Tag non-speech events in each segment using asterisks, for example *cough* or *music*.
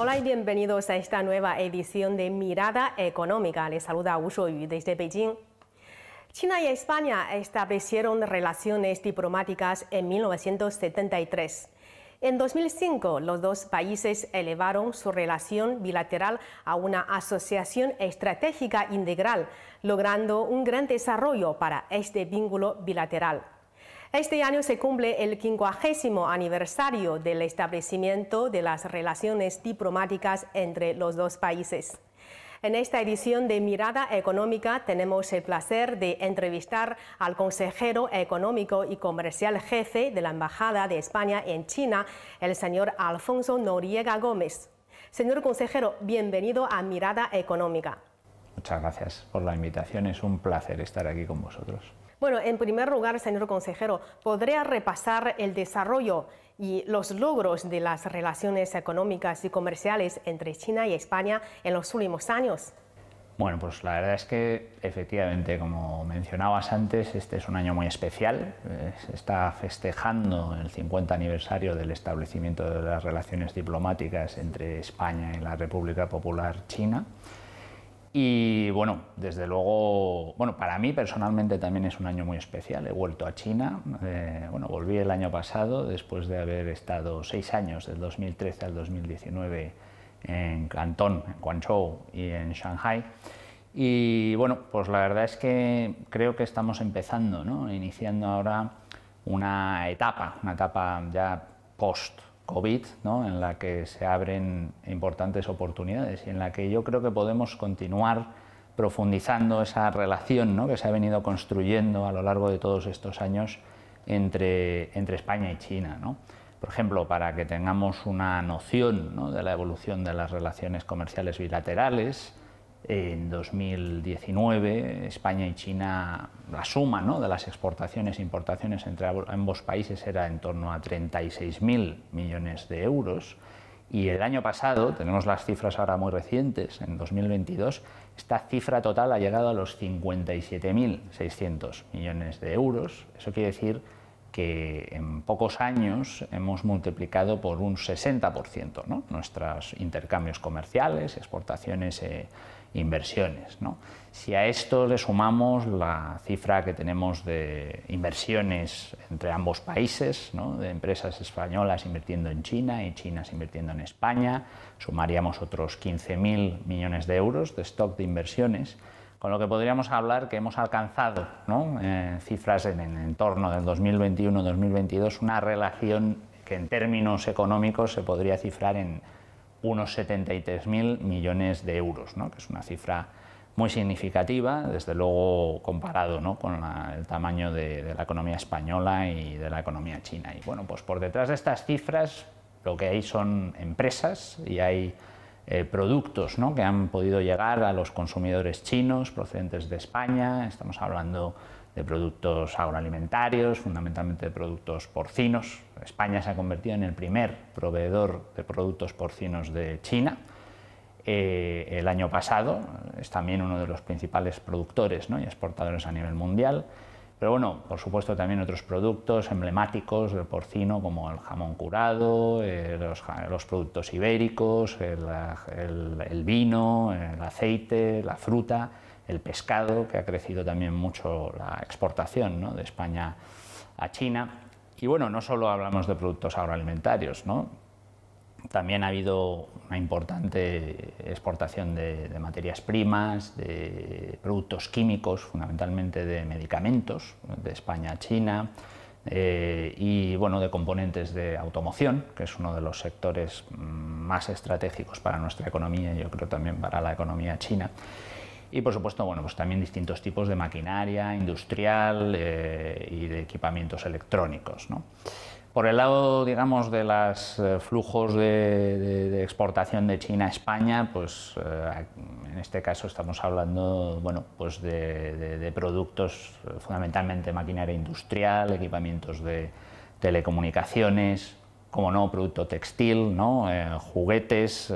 Hola y bienvenidos a esta nueva edición de Mirada Económica. Les saluda Wu Shouyu desde Beijing. China y España establecieron relaciones diplomáticas en 1973. En 2005, los dos países elevaron su relación bilateral a una asociación estratégica integral, logrando un gran desarrollo para este vínculo bilateral. Este año se cumple el 50 aniversario del establecimiento de las relaciones diplomáticas entre los dos países. En esta edición de Mirada Económica tenemos el placer de entrevistar al consejero económico y comercial jefe de la Embajada de España en China, el señor Alfonso Noriega Gómez. Señor consejero, bienvenido a Mirada Económica. Muchas gracias por la invitación, es un placer estar aquí con vosotros. Bueno, en primer lugar, señor consejero, ¿podría repasar el desarrollo y los logros de las relaciones económicas y comerciales entre China y España en los últimos años? Bueno, pues la verdad es que efectivamente, como mencionabas antes, este es un año muy especial. Eh, se está festejando el 50 aniversario del establecimiento de las relaciones diplomáticas entre España y la República Popular China. Y bueno, desde luego, bueno, para mí personalmente también es un año muy especial. He vuelto a China, eh, bueno, volví el año pasado después de haber estado seis años, del 2013 al 2019, en Cantón, en Guangzhou y en Shanghai. Y bueno, pues la verdad es que creo que estamos empezando, ¿no? iniciando ahora una etapa, una etapa ya post COVID, en la que se abren importantes oportunidades y en la que yo creo que podemos continuar profundizando esa relación que se ha venido construyendo a lo largo de todos estos años entre, España y China. Por ejemplo, para que tengamos una noción de la evolución de las relaciones comerciales bilaterales, en 2019, España y China, la suma de las exportaciones e importaciones entre ambos países era en torno a 36.000 millones de euros. Y el año pasado, tenemos las cifras ahora muy recientes, en 2022, esta cifra total ha llegado a los 57.600 millones de euros. Eso quiere decir que en pocos años hemos multiplicado por un 60% nuestros intercambios comerciales, exportaciones. Eh, inversiones. Si a esto le sumamos la cifra que tenemos de inversiones entre ambos países, de empresas españolas invirtiendo en China y chinas invirtiendo en España, sumaríamos otros 15.000 millones de euros de stock de inversiones, con lo que podríamos hablar que hemos alcanzado eh, cifras en el entorno del 2021-2022, una relación que en términos económicos se podría cifrar en unos 73.000 millones de euros, que es una cifra muy significativa, desde luego comparado con el tamaño de, la economía española y de la economía china. Y bueno, pues por detrás de estas cifras lo que hay son empresas y hay eh, productos que han podido llegar a los consumidores chinos procedentes de España, estamos hablando de productos agroalimentarios, fundamentalmente de productos porcinos. España se ha convertido en el primer proveedor de productos porcinos de China. Eh, el año pasado es también uno de los principales productores ¿no? y exportadores a nivel mundial. Pero bueno, por supuesto también otros productos emblemáticos del porcino como el jamón curado, eh, los, productos ibéricos, el vino, el aceite, la fruta el pescado, que ha crecido también mucho la exportación de España a China. Y bueno, no solo hablamos de productos agroalimentarios, también ha habido una importante exportación de, materias primas, de productos químicos, fundamentalmente de medicamentos, de España a China, eh, y bueno, de componentes de automoción, que es uno de los sectores mm, más estratégicos para nuestra economía y yo creo también para la economía china y por supuesto, bueno, pues también distintos tipos de maquinaria industrial eh, y de equipamientos electrónicos. Por el lado, digamos, de los eh, flujos de, exportación de China a España, pues eh, en este caso estamos hablando, bueno, pues de, productos fundamentalmente maquinaria industrial, equipamientos de telecomunicaciones, como no, producto textil, ¿no? juguetes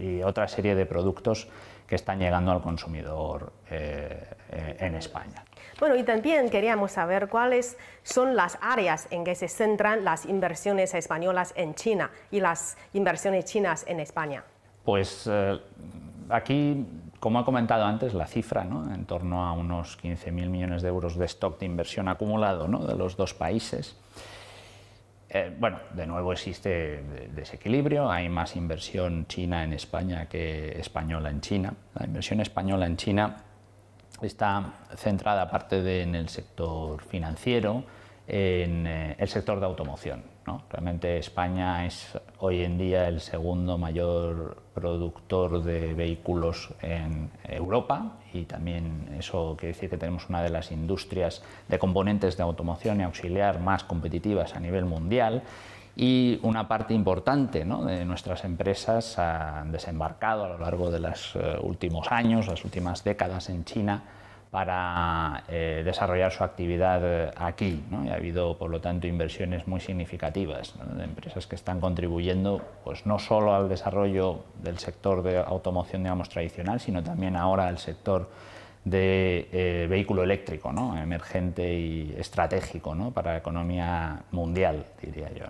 y otra serie de productos están llegando al consumidor eh, eh, en España. Bueno, y también queríamos saber cuáles son las áreas en que se centran las inversiones españolas en China y las inversiones chinas en España. Pues eh, aquí, como ha comentado antes, la cifra, ¿no? en torno a unos 15.000 millones de euros de stock de inversión acumulado ¿no? de los dos países. Eh, bueno, de nuevo existe desequilibrio, hay más inversión china en España que española en China. La inversión española en China está centrada aparte de en el sector financiero, en eh, el sector de automoción. Realmente España es hoy en día el segundo mayor productor de vehículos en Europa y también eso quiere decir que tenemos una de las industrias de componentes de automoción y auxiliar más competitivas a nivel mundial y una parte importante de nuestras empresas han desembarcado a lo largo de los eh, últimos años, las últimas décadas en China para eh, desarrollar su actividad eh, aquí. ha habido, por lo tanto, inversiones muy significativas de empresas que están contribuyendo pues, no solo al desarrollo del sector de automoción digamos, tradicional, sino también ahora al sector de eh, vehículo eléctrico, emergente y estratégico para la economía mundial, diría yo.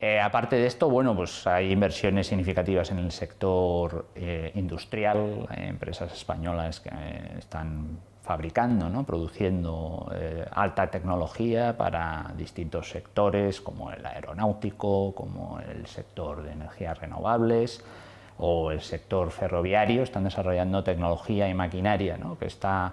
Eh, aparte de esto, bueno, pues hay inversiones significativas en el sector eh, industrial, hay empresas españolas que eh, están fabricando, ¿no? produciendo alta tecnología para distintos sectores como el aeronáutico, como el sector de energías renovables o el sector ferroviario, están desarrollando tecnología y maquinaria que está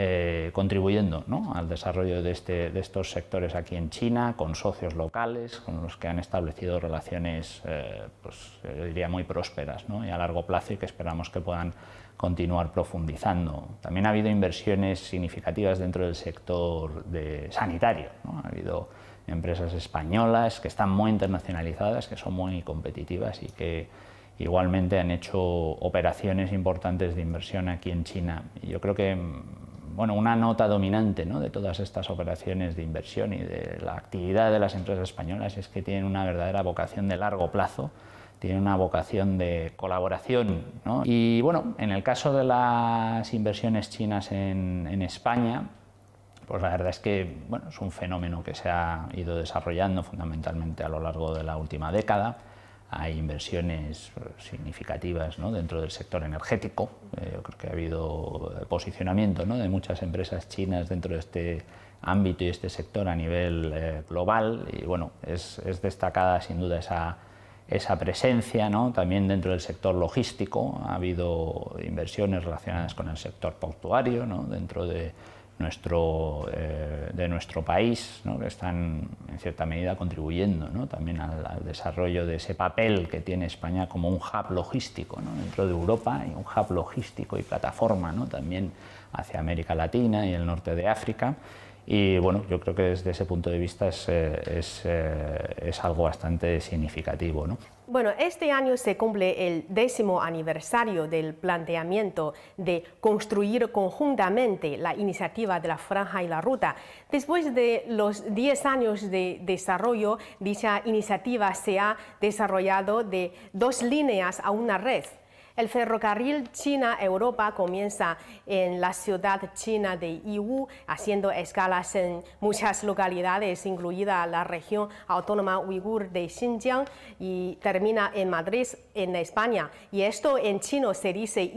eh, contribuyendo al desarrollo de, este, de, estos sectores aquí en China, con socios locales, con los que han establecido relaciones, eh, pues, diría, muy prósperas y a largo plazo y que esperamos que puedan continuar profundizando. También ha habido inversiones significativas dentro del sector de sanitario. Ha habido empresas españolas que están muy internacionalizadas, que son muy competitivas y que igualmente han hecho operaciones importantes de inversión aquí en China. yo creo que bueno, una nota dominante de todas estas operaciones de inversión y de la actividad de las empresas españolas es que tienen una verdadera vocación de largo plazo tienen una vocación de colaboración. Y bueno, en el caso de las inversiones chinas en, España, pues la verdad es que es un fenómeno que se ha ido desarrollando fundamentalmente a lo largo de la última década hay inversiones eh, significativas dentro del sector energético. Eh, yo creo que ha habido eh, posicionamiento de muchas empresas chinas dentro de este ámbito y este sector a nivel global. Y bueno, es, destacada sin duda esa, esa presencia. También dentro del sector logístico ha habido inversiones relacionadas con el sector portuario, dentro de nuestro, eh, de nuestro país, que están en cierta medida contribuyendo también al, desarrollo de ese papel que tiene España como un hub logístico dentro de Europa y un hub logístico y plataforma también hacia América Latina y el norte de África. Y bueno, yo creo que desde ese punto de vista es, eh, eh, es, algo bastante significativo. ¿no? Bueno, este año se cumple el décimo aniversario del planteamiento de construir conjuntamente la iniciativa de la Franja y la Ruta. Después de los 10 años de desarrollo, dicha iniciativa se ha desarrollado de dos líneas a una red el ferrocarril China-Europa comienza en la ciudad china de Yiwu, haciendo escalas en muchas localidades, incluida la región autónoma uigur de Xinjiang, y termina en Madrid, en España. Y esto en chino se dice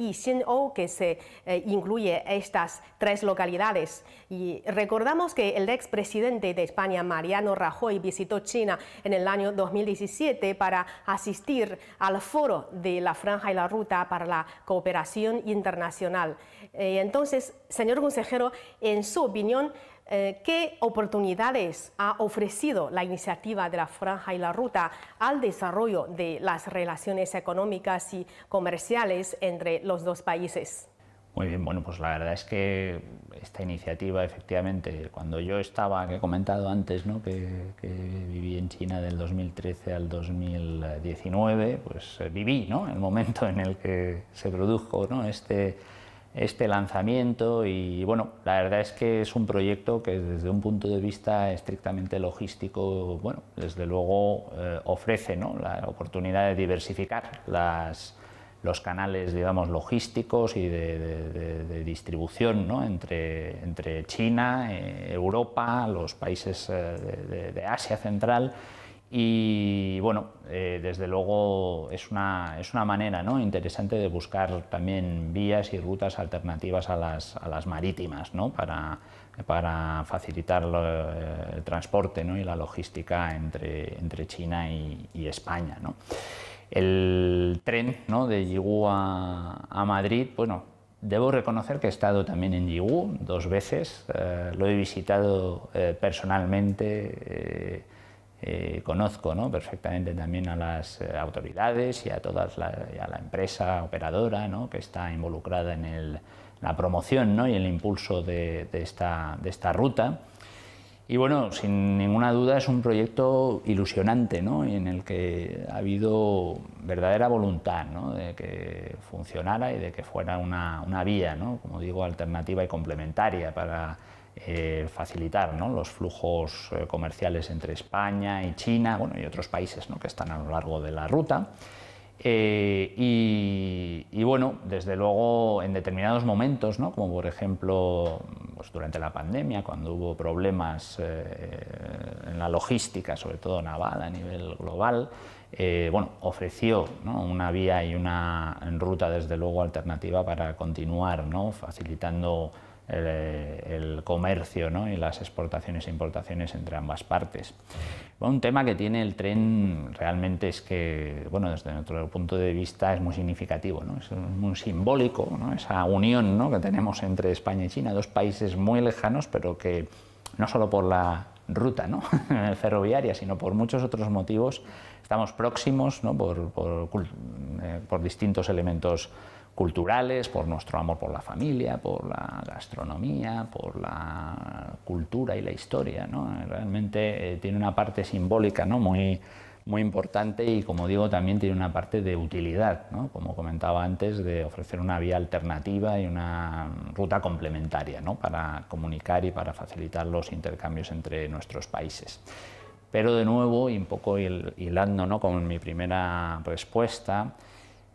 o que se eh, incluye estas tres localidades. Y recordamos que el expresidente de España, Mariano Rajoy, visitó China en el año 2017 para asistir al foro de la Franja y la Ruta para la Cooperación Internacional. Eh, entonces, señor consejero, en su opinión, eh, ¿qué oportunidades ha ofrecido la iniciativa de la Franja y la Ruta al desarrollo de las relaciones económicas y comerciales entre los dos países? Muy bien, bueno, pues la verdad es que esta iniciativa, efectivamente, cuando yo estaba, que he comentado antes, ¿no? que, viví en China del 2013 al 2019, pues eh, viví el momento en el que se produjo este, este lanzamiento y bueno, la verdad es que es un proyecto que desde un punto de vista estrictamente logístico, bueno, desde luego eh, ofrece la oportunidad de diversificar las los canales, digamos, logísticos y de, distribución entre, entre, China, eh, Europa, los países eh, de, Asia Central. Y bueno, eh, desde luego es una, es una manera interesante de buscar también vías y rutas alternativas a las, marítimas ¿no? para, para facilitar el, transporte y la logística entre, entre China y, y España el tren de Yigú a, Madrid, bueno, debo reconocer que he estado también en Yigú dos veces, eh, lo he visitado eh, personalmente, eh, conozco perfectamente también a las autoridades y a toda la, empresa operadora que está involucrada en la promoción ¿no? y el impulso de esta ruta. Y bueno, sin ninguna duda es un proyecto ilusionante, ¿no? en el que ha habido verdadera voluntad de que funcionara y de que fuera una, vía, ¿no? como digo, alternativa y complementaria para eh, facilitar los flujos eh, comerciales entre España y China bueno, y otros países que están a lo largo de la ruta. Eh, y, bueno, desde luego en determinados momentos, como por ejemplo pues, durante la pandemia, cuando hubo problemas eh, en la logística, sobre todo naval a nivel global, eh, bueno, ofreció una vía y una ruta, desde luego, alternativa para continuar facilitando eh, el, comercio ¿no? y las exportaciones e importaciones entre ambas partes. un tema que tiene el tren realmente es que, bueno, desde nuestro punto de vista es muy significativo, ¿no? es muy simbólico, ¿no? esa unión que tenemos entre España y China, dos países muy lejanos, pero que no solo por la ruta ¿no? *laughs* ferroviaria, sino por muchos otros motivos, estamos próximos ¿no? por, por eh, distintos elementos culturales, por nuestro amor por la familia, por la gastronomía, por la cultura y la historia. Realmente eh, tiene una parte simbólica muy, importante y, como digo, también tiene una parte de utilidad, como comentaba antes, de ofrecer una vía alternativa y una ruta complementaria para comunicar y para facilitar los intercambios entre nuestros países. Pero de nuevo, y un poco hilando con mi primera respuesta,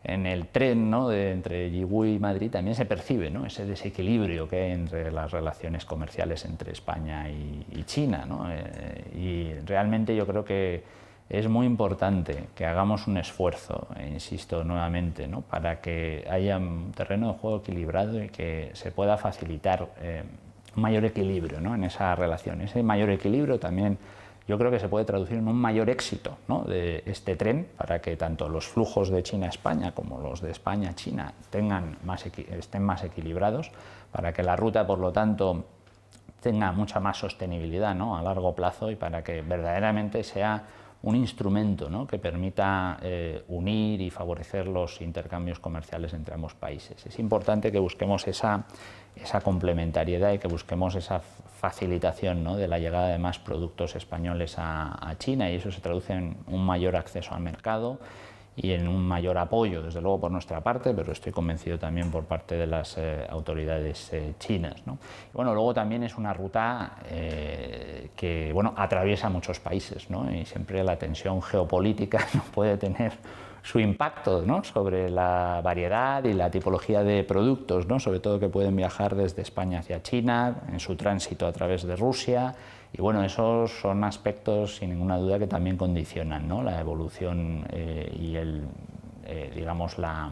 en el tren entre Yibuy y Madrid también se percibe ¿no? ese desequilibrio que hay entre las relaciones comerciales entre España y, China. ¿no? Eh, y realmente yo creo que es muy importante que hagamos un esfuerzo, e insisto nuevamente, ¿no? para que haya un terreno de juego equilibrado y que se pueda facilitar un eh, mayor equilibrio ¿no? en esa relación. Ese mayor equilibrio también yo creo que se puede traducir en un mayor éxito de este tren para que tanto los flujos de China a España como los de España a China tengan más estén más equilibrados, para que la ruta, por lo tanto, tenga mucha más sostenibilidad a largo plazo y para que verdaderamente sea un instrumento que permita eh, unir y favorecer los intercambios comerciales entre ambos países. Es importante que busquemos esa esa complementariedad y que busquemos esa facilitación de la llegada de más productos españoles a, China y eso se traduce en un mayor acceso al mercado y en un mayor apoyo, desde luego por nuestra parte, pero estoy convencido también por parte de las eh, autoridades eh, chinas. bueno, luego también es una ruta eh, que bueno, atraviesa muchos países y siempre la tensión geopolítica *laughs* no puede tener su impacto ¿no? sobre la variedad y la tipología de productos, ¿no? sobre todo que pueden viajar desde España hacia China, en su tránsito a través de Rusia. Y bueno, esos son aspectos sin ninguna duda que también condicionan ¿no? la evolución eh, y el, eh, digamos la,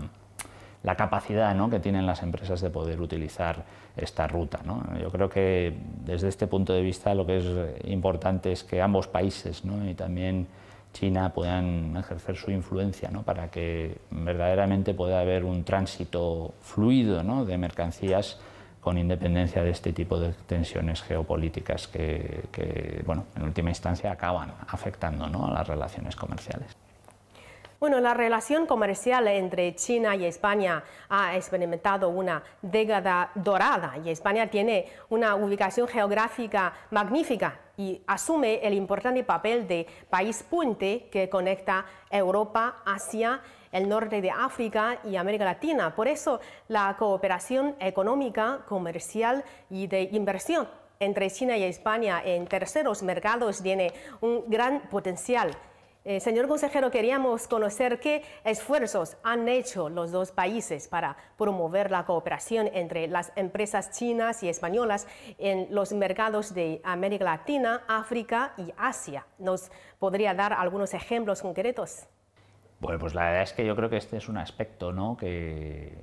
la capacidad ¿no? que tienen las empresas de poder utilizar esta ruta. ¿no? Yo creo que desde este punto de vista lo que es importante es que ambos países ¿no? y también China puedan ejercer su influencia para que verdaderamente pueda haber un tránsito fluido de mercancías con independencia de este tipo de tensiones geopolíticas que, bueno, en última instancia acaban afectando a las relaciones comerciales. Bueno, la relación comercial entre China y España ha experimentado una década dorada y España tiene una ubicación geográfica magnífica y asume el importante papel de país puente que conecta Europa, Asia, el norte de África y América Latina. Por eso, la cooperación económica, comercial y de inversión entre China y España en terceros mercados tiene un gran potencial. Eh, señor consejero, queríamos conocer qué esfuerzos han hecho los dos países para promover la cooperación entre las empresas chinas y españolas en los mercados de América Latina, África y Asia. ¿Nos podría dar algunos ejemplos concretos? Bueno, pues la verdad es que yo creo que este es un aspecto que,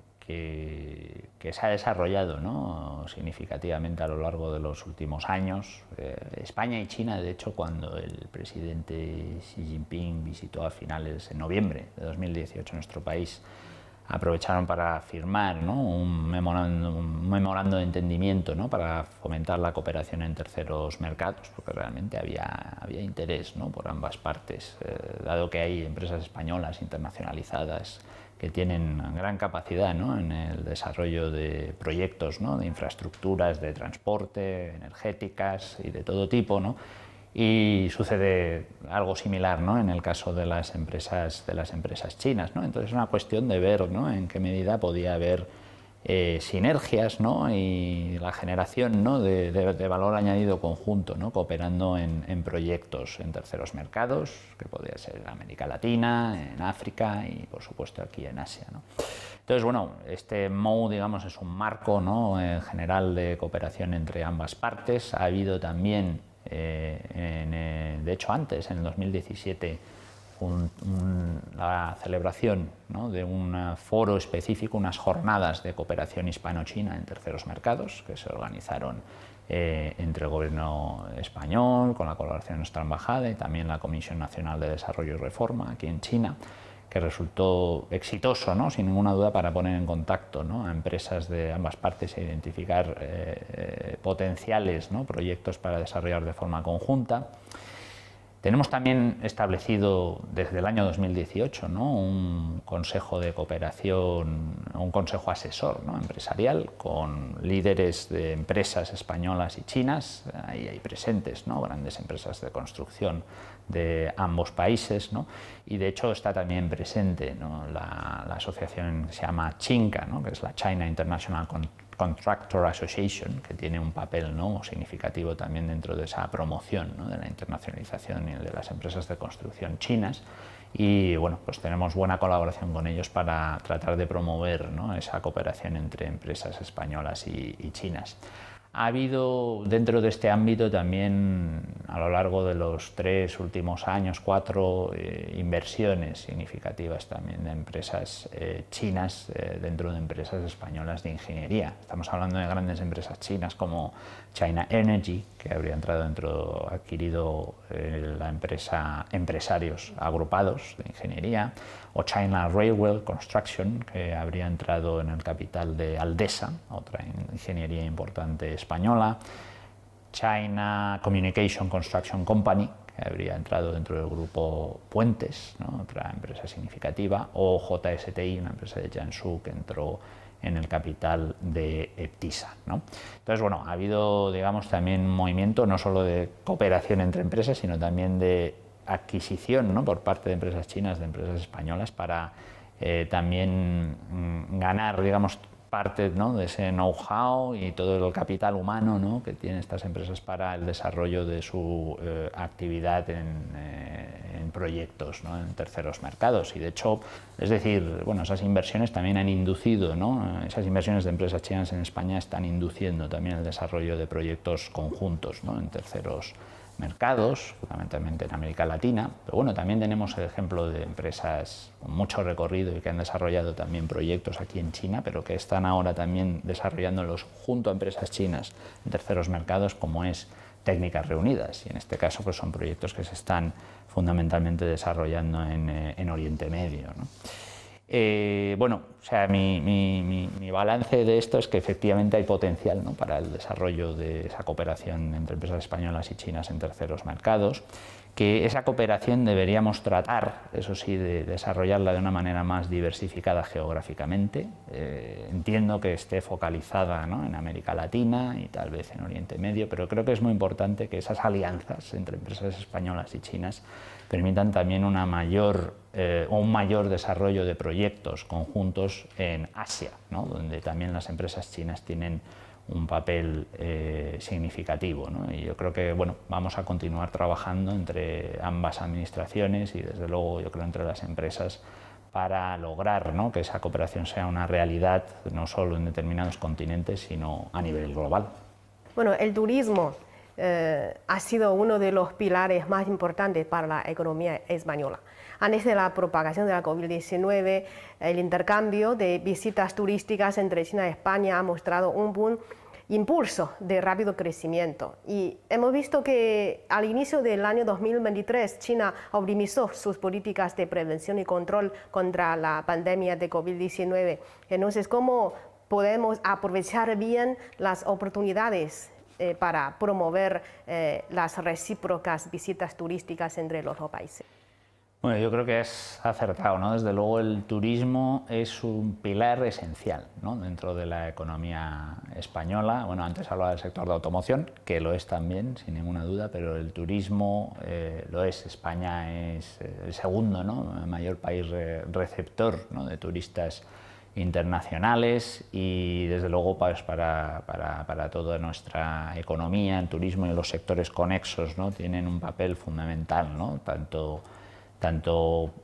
que, se ha desarrollado significativamente a lo largo de los últimos años. Eh, España y China, de hecho, cuando el presidente Xi Jinping visitó a finales, de noviembre de 2018, nuestro país, aprovecharon para firmar un, memorando, de entendimiento para fomentar la cooperación en terceros mercados, porque realmente había, había interés por ambas partes, eh, dado que hay empresas españolas internacionalizadas que tienen gran capacidad ¿no? en el desarrollo de proyectos, de infraestructuras, de transporte, energéticas y de todo tipo. Y sucede algo similar en el caso de las empresas, de las empresas chinas. Entonces es una cuestión de ver en qué medida podía haber eh, sinergias y la generación de, valor añadido conjunto, cooperando en, proyectos en terceros mercados, que podría ser en América Latina, en África y por supuesto aquí en Asia. Entonces, bueno, este MOU digamos, es un marco en eh, general de cooperación entre ambas partes. Ha habido también, eh, de hecho antes, en el 2017, la celebración de un foro específico, unas jornadas de cooperación hispano-china en terceros mercados que se organizaron eh, entre el gobierno español, con la colaboración de nuestra embajada y también la Comisión Nacional de Desarrollo y Reforma aquí en China que resultó exitoso, sin ninguna duda, para poner en contacto a empresas de ambas partes e identificar eh, eh, potenciales proyectos para desarrollar de forma conjunta. Tenemos también establecido desde el año 2018 un consejo de cooperación, un consejo asesor empresarial con líderes de empresas españolas y chinas, ahí hay presentes, ¿no? grandes empresas de construcción de ambos países, y de hecho está también presente la, asociación que se llama Chinca, que es la China International Con Contractor Association, que tiene un papel significativo también dentro de esa promoción de la internacionalización y de las empresas de construcción chinas. Y bueno, pues tenemos buena colaboración con ellos para tratar de promover esa cooperación entre empresas españolas y, y chinas. Ha habido dentro de este ámbito también a lo largo de los tres últimos años, cuatro eh, inversiones significativas también de empresas eh, chinas eh, dentro de empresas españolas de ingeniería. Estamos hablando de grandes empresas chinas como China Energy, que habría entrado dentro, adquirido la empresa Empresarios Agrupados de Ingeniería, o China Railway Construction, que habría entrado en el capital de Aldesa, otra ingeniería importante española, China Communication Construction Company, que habría entrado dentro del grupo Puentes, otra empresa significativa, o JSTI, una empresa de Jiangsu que entró en el capital de Eptisa. Entonces, bueno, ha habido, digamos, también un movimiento no solo de cooperación entre empresas, sino también de adquisición por parte de empresas chinas, de empresas españolas, para eh, también mm, ganar, digamos, parte ¿no? de ese know-how y todo el capital humano ¿no? que tienen estas empresas para el desarrollo de su eh, actividad eh, en, proyectos ¿no? en terceros mercados. Y de hecho, es decir, bueno, esas inversiones también han inducido, ¿no? esas inversiones de empresas chinas en España están induciendo también el desarrollo de proyectos conjuntos ¿no? en terceros mercados mercados, fundamentalmente en América Latina, pero bueno, también tenemos el ejemplo de empresas con mucho recorrido y que han desarrollado también proyectos aquí en China, pero que están ahora también desarrollándolos junto a empresas chinas en terceros mercados, como es técnicas reunidas. Y en este caso pues son proyectos que se están fundamentalmente desarrollando en, eh, Oriente Medio. Eh, bueno, o sea, mi, balance de esto es que efectivamente hay potencial para el desarrollo de esa cooperación entre empresas españolas y chinas en terceros mercados, que esa cooperación deberíamos tratar, eso sí, de desarrollarla de una manera más diversificada geográficamente. Eh, entiendo que esté focalizada en América Latina y tal vez en Oriente Medio, pero creo que es muy importante que esas alianzas entre empresas españolas y chinas permitan también una mayor eh, un mayor desarrollo de proyectos conjuntos en Asia, donde también las empresas chinas tienen un papel eh, significativo. Y yo creo que bueno, vamos a continuar trabajando entre ambas administraciones y desde luego yo creo entre las empresas para lograr que esa cooperación sea una realidad no solo en determinados continentes, sino a nivel global. Bueno, el turismo eh, ha sido uno de los pilares más importantes para la economía española antes de la propagación de la COVID-19, el intercambio de visitas turísticas entre China y España ha mostrado un boom impulso de rápido crecimiento. Y hemos visto que al inicio del año 2023 China optimizó sus políticas de prevención y control contra la pandemia de COVID-19. Entonces, ¿cómo podemos aprovechar bien las oportunidades eh, para promover eh, las recíprocas visitas turísticas entre los dos países? Bueno, yo creo que es acertado, ¿no? Desde luego el turismo es un pilar esencial dentro de la economía española. Bueno, antes hablaba del sector de automoción, que lo es también, sin ninguna duda, pero el turismo eh, lo es. España es eh, el segundo ¿no? mayor país receptor de turistas internacionales y desde luego pues, para, para, para, toda nuestra economía, el turismo y los sectores conexos ¿no? tienen un papel fundamental, ¿no? tanto tanto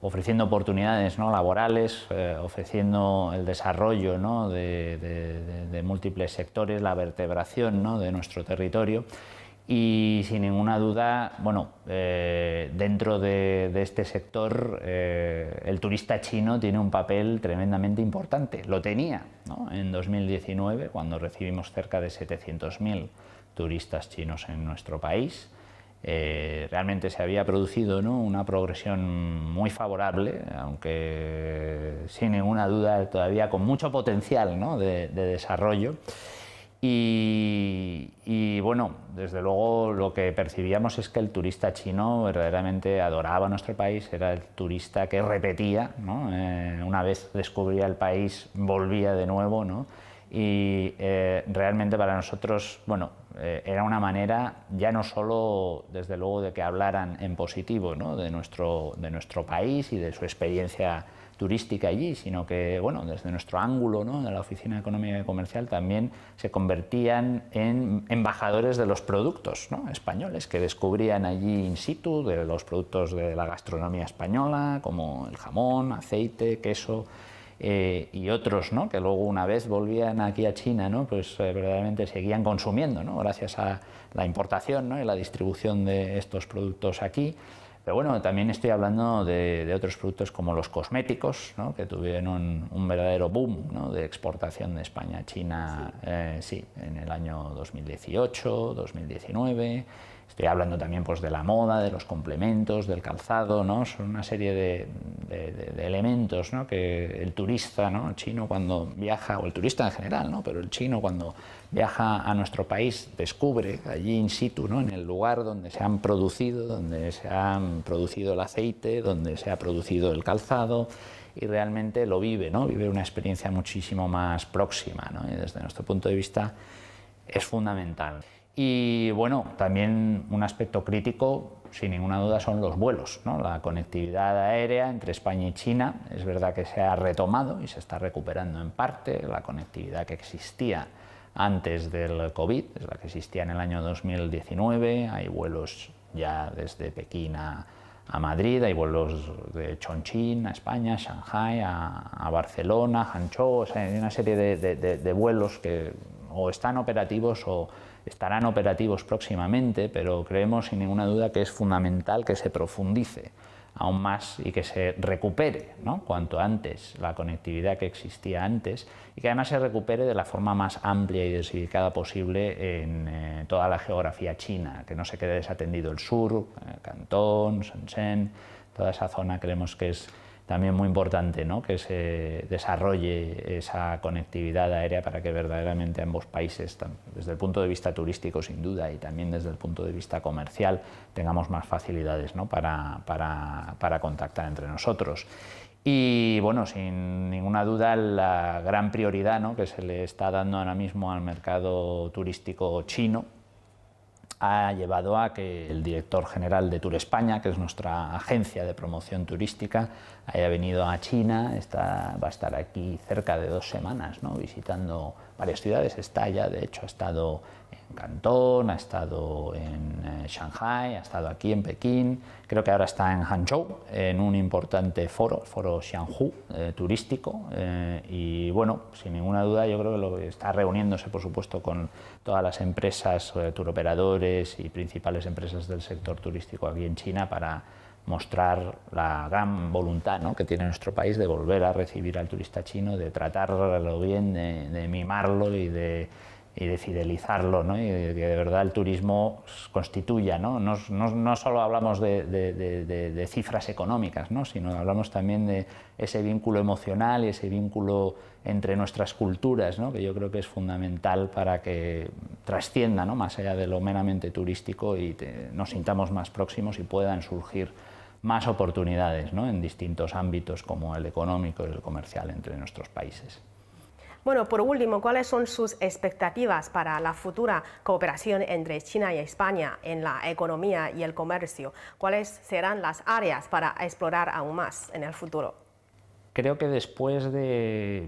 ofreciendo oportunidades laborales, eh, ofreciendo el desarrollo de, múltiples sectores, la vertebración de nuestro territorio. Y sin ninguna duda, bueno, eh, dentro de, este sector, eh, el turista chino tiene un papel tremendamente importante. Lo tenía en 2019, cuando recibimos cerca de 700.000 turistas chinos en nuestro país eh, realmente se había producido una progresión muy favorable, aunque sin ninguna duda todavía con mucho potencial de, desarrollo. Y, bueno, desde luego lo que percibíamos es que el turista chino verdaderamente adoraba nuestro país, era el turista que repetía, eh, una vez descubría el país volvía de nuevo, ¿no? y eh, realmente para nosotros, bueno, eh, era una manera ya no solo, desde luego, de que hablaran en positivo de, nuestro, de nuestro país y de su experiencia turística allí, sino que, bueno, desde nuestro ángulo ¿no? de la Oficina Económica y Comercial también se convertían en embajadores de los productos españoles, que descubrían allí in situ de los productos de la gastronomía española, como el jamón, aceite, queso, eh, y otros que luego una vez volvían aquí a China, pues eh, verdaderamente seguían consumiendo, ¿no? gracias a la importación y la distribución de estos productos aquí. Pero bueno, también estoy hablando de, otros productos como los cosméticos, que tuvieron un, verdadero boom de exportación de España a China eh, en el año 2018, 2019. Estoy hablando también pues, de la moda, de los complementos, del calzado, ¿no? Son una serie de, elementos que el turista ¿no? el chino cuando viaja, o el turista en general, ¿no? pero el chino cuando viaja a nuestro país descubre allí in situ, ¿no? en el lugar donde se han producido, donde se han producido el aceite, donde se ha producido el calzado, y realmente lo vive, ¿no? vive una experiencia muchísimo más próxima. ¿no? Y desde nuestro punto de vista es fundamental. Y bueno, también un aspecto crítico, sin ninguna duda, son los vuelos. ¿no? La conectividad aérea entre España y China es verdad que se ha retomado y se está recuperando en parte la conectividad que existía antes del COVID, es la que existía en el año 2019. Hay vuelos ya desde Pekín a, Madrid, hay vuelos de Chongqing a España, Shanghai, a, Barcelona, Hangzhou, hay una serie de, de vuelos que o están operativos o estarán operativos próximamente, pero creemos sin ninguna duda que es fundamental que se profundice aún más y que se recupere cuanto antes la conectividad que existía antes y que además se recupere de la forma más amplia y diversificada posible en eh, toda la geografía china, que no se quede desatendido el sur, eh, Cantón, Shenzhen, toda esa zona creemos que es también muy importante que se desarrolle esa conectividad aérea para que verdaderamente ambos países, desde el punto de vista turístico sin duda y también desde el punto de vista comercial, tengamos más facilidades para, para, contactar entre nosotros. Y bueno, sin ninguna duda, la gran prioridad que se le está dando ahora mismo al mercado turístico chino, ha llevado a que el director general de Tour España, que es nuestra agencia de promoción turística, haya venido a China, está, va a estar aquí cerca de dos semanas, ¿no? visitando varias ciudades, está ya, de hecho, ha estado Cantón, ha estado en eh, Shanghai, ha estado aquí en Pekín, creo que ahora está en Hangzhou, en un importante foro, el foro Xianhu, eh, turístico, eh, y bueno, sin ninguna duda yo creo que lo, está reuniéndose por supuesto con todas las empresas, turoperadores y principales empresas del sector turístico aquí en China para mostrar la gran voluntad que tiene nuestro país de volver a recibir al turista chino, de tratarlo bien, de mimarlo y de y de fidelizarlo, y que de verdad el turismo constituya. No, no, solo hablamos de, cifras económicas, sino hablamos también de ese vínculo emocional y ese vínculo entre nuestras culturas, que yo creo que es fundamental para que trascienda más allá de lo meramente turístico y nos sintamos más próximos y puedan surgir más oportunidades en distintos ámbitos como el económico y el comercial entre nuestros países. Bueno, por último, ¿cuáles son sus expectativas para la futura cooperación entre China y España en la economía y el comercio? ¿Cuáles serán las áreas para explorar aún más en el futuro? Creo que después de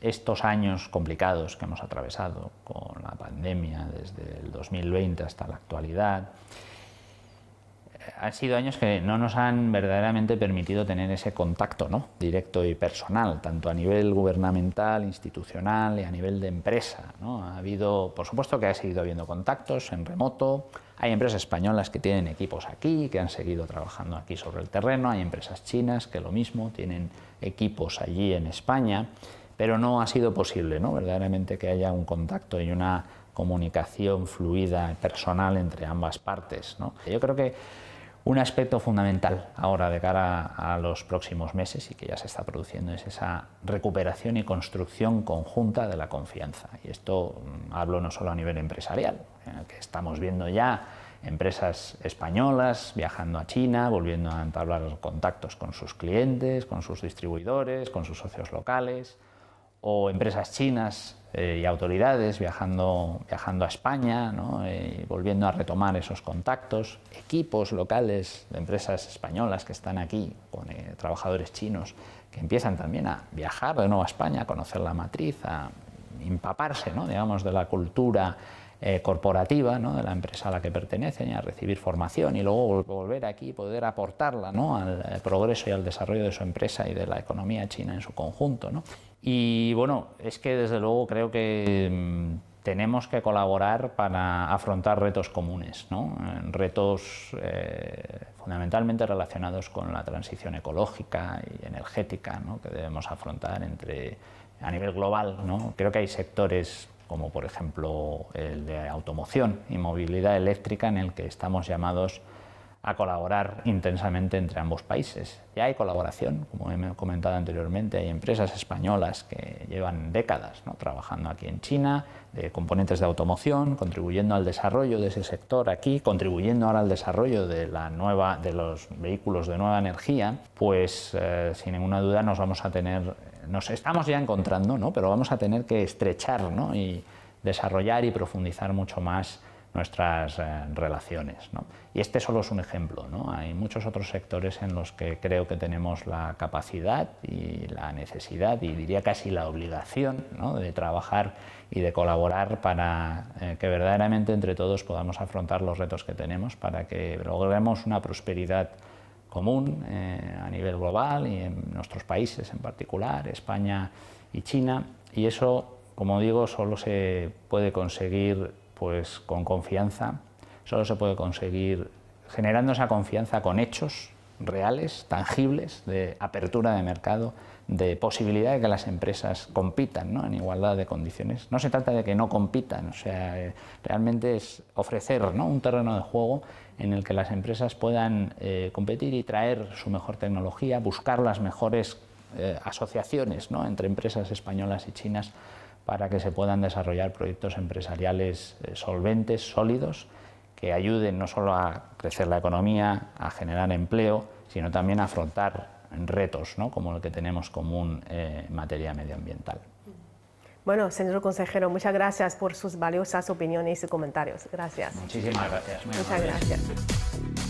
estos años complicados que hemos atravesado con la pandemia desde el 2020 hasta la actualidad, han sido años que no nos han verdaderamente permitido tener ese contacto ¿no? directo y personal, tanto a nivel gubernamental, institucional y a nivel de empresa. ¿no? Ha habido, por supuesto que ha seguido habiendo contactos en remoto, hay empresas españolas que tienen equipos aquí, que han seguido trabajando aquí sobre el terreno, hay empresas chinas que lo mismo, tienen equipos allí en España, pero no ha sido posible ¿no? verdaderamente que haya un contacto y una comunicación fluida, personal entre ambas partes. Yo creo que un aspecto fundamental ahora de cara a los próximos meses y que ya se está produciendo es esa recuperación y construcción conjunta de la confianza. Y esto mm, hablo no solo a nivel empresarial, en eh, que estamos viendo ya empresas españolas viajando a China, volviendo a entablar contactos con sus clientes, con sus distribuidores, con sus socios locales, o empresas chinas eh, y autoridades, viajando, viajando a España, eh, volviendo a retomar esos contactos, equipos locales de empresas españolas que están aquí, con eh, trabajadores chinos, que empiezan también a viajar de nuevo a España, a conocer la matriz, a empaparse digamos, de la cultura corporativa de la empresa a la que pertenecen y a recibir formación y luego volver aquí y poder aportarla al progreso y al desarrollo de su empresa y de la economía china en su conjunto. Y bueno, es que desde luego creo que mm, tenemos que colaborar para afrontar retos comunes, ¿no? Eh, retos eh, fundamentalmente relacionados con la transición ecológica y energética que debemos afrontar entre, a nivel global. ¿no? Creo que hay sectores como por ejemplo el de automoción y movilidad eléctrica en el que estamos llamados a colaborar intensamente entre ambos países. Ya hay colaboración, como he comentado anteriormente, hay empresas españolas que llevan décadas trabajando aquí en China, de componentes de automoción, contribuyendo al desarrollo de ese sector aquí, contribuyendo ahora al desarrollo de, la nueva, de los vehículos de nueva energía, pues eh, sin ninguna duda nos vamos a tener, nos estamos ya encontrando, ¿no? pero vamos a tener que estrechar ¿no? y desarrollar y profundizar mucho más nuestras eh, relaciones. Y este solo es un ejemplo, ¿no? hay muchos otros sectores en los que creo que tenemos la capacidad y la necesidad y diría casi la obligación de trabajar y de colaborar para eh, que verdaderamente entre todos podamos afrontar los retos que tenemos, para que logremos una prosperidad común eh, a nivel global y en nuestros países en particular, España y China, y eso, como digo, solo se puede conseguir pues con confianza solo se puede conseguir generando esa confianza con hechos reales, tangibles, de apertura de mercado, de posibilidad de que las empresas compitan ¿no? en igualdad de condiciones. No se trata de que no compitan, o sea, eh, realmente es ofrecer un terreno de juego en el que las empresas puedan eh, competir y traer su mejor tecnología, buscar las mejores eh, asociaciones entre empresas españolas y chinas para que se puedan desarrollar proyectos empresariales eh, solventes, sólidos, que ayuden no solo a crecer la economía, a generar empleo, sino también a afrontar retos ¿no? como el que tenemos común eh, en materia medioambiental. Bueno, señor consejero, muchas gracias por sus valiosas opiniones y comentarios. Gracias. Muchísimas gracias. muchas gracias.